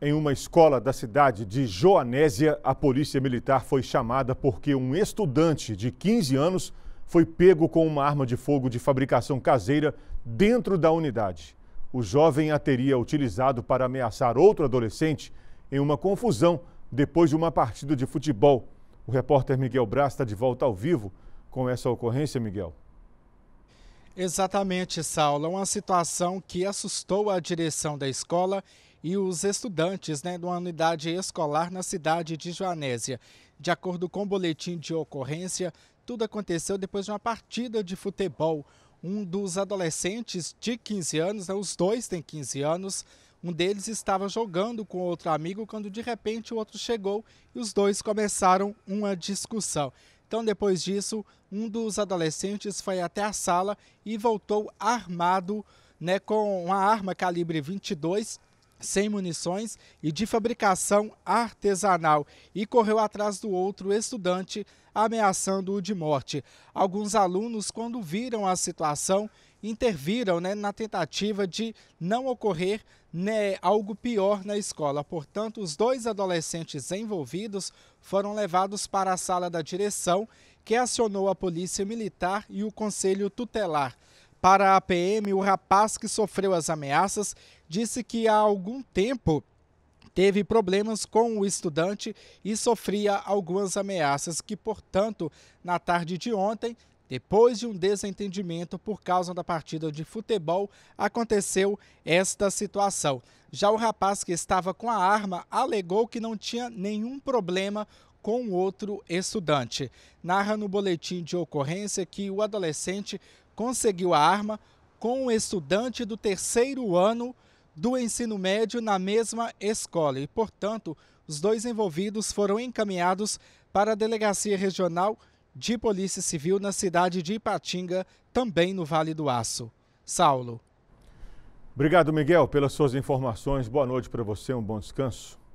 Em uma escola da cidade de Joanésia, a polícia militar foi chamada porque um estudante de 15 anos foi pego com uma arma de fogo de fabricação caseira dentro da unidade. O jovem a teria utilizado para ameaçar outro adolescente em uma confusão depois de uma partida de futebol. O repórter Miguel Braz está de volta ao vivo com essa ocorrência, Miguel. Exatamente, Saulo. É uma situação que assustou a direção da escola e os estudantes né, de uma unidade escolar na cidade de Joanésia. De acordo com o boletim de ocorrência, tudo aconteceu depois de uma partida de futebol. Um dos adolescentes de 15 anos, né, os dois têm 15 anos, um deles estava jogando com outro amigo quando de repente o outro chegou e os dois começaram uma discussão. Então, depois disso, um dos adolescentes foi até a sala e voltou armado, né, com uma arma calibre 22 sem munições e de fabricação artesanal e correu atrás do outro estudante, ameaçando-o de morte. Alguns alunos, quando viram a situação, interviram né, na tentativa de não ocorrer né, algo pior na escola. Portanto, os dois adolescentes envolvidos foram levados para a sala da direção, que acionou a polícia militar e o conselho tutelar. Para a PM, o rapaz que sofreu as ameaças disse que há algum tempo teve problemas com o estudante e sofria algumas ameaças que, portanto, na tarde de ontem, depois de um desentendimento por causa da partida de futebol, aconteceu esta situação. Já o rapaz que estava com a arma alegou que não tinha nenhum problema com outro estudante. Narra no boletim de ocorrência que o adolescente conseguiu a arma com um estudante do terceiro ano do ensino médio na mesma escola e, portanto, os dois envolvidos foram encaminhados para a Delegacia Regional de Polícia Civil na cidade de Ipatinga, também no Vale do Aço. Saulo. Obrigado, Miguel, pelas suas informações. Boa noite para você, um bom descanso.